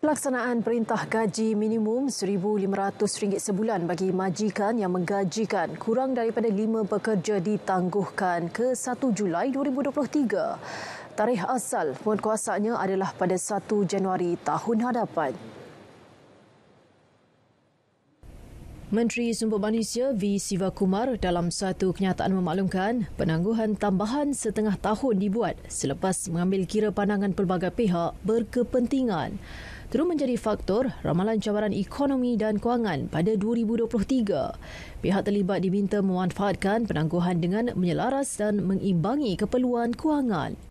Pelaksanaan perintah gaji minimum RM1,500 sebulan bagi majikan yang menggajikan kurang daripada lima pekerja ditangguhkan ke 1 Julai 2023. Tarikh asal penguasanya adalah pada 1 Januari tahun hadapan. Menteri Sumber Manusia V. Siva Kumar dalam satu kenyataan memaklumkan penangguhan tambahan setengah tahun dibuat selepas mengambil kira pandangan pelbagai pihak berkepentingan turut menjadi faktor ramalan cabaran ekonomi dan kewangan pada 2023. Pihak terlibat diminta memanfaatkan penangguhan dengan menyelaras dan mengimbangi keperluan kewangan.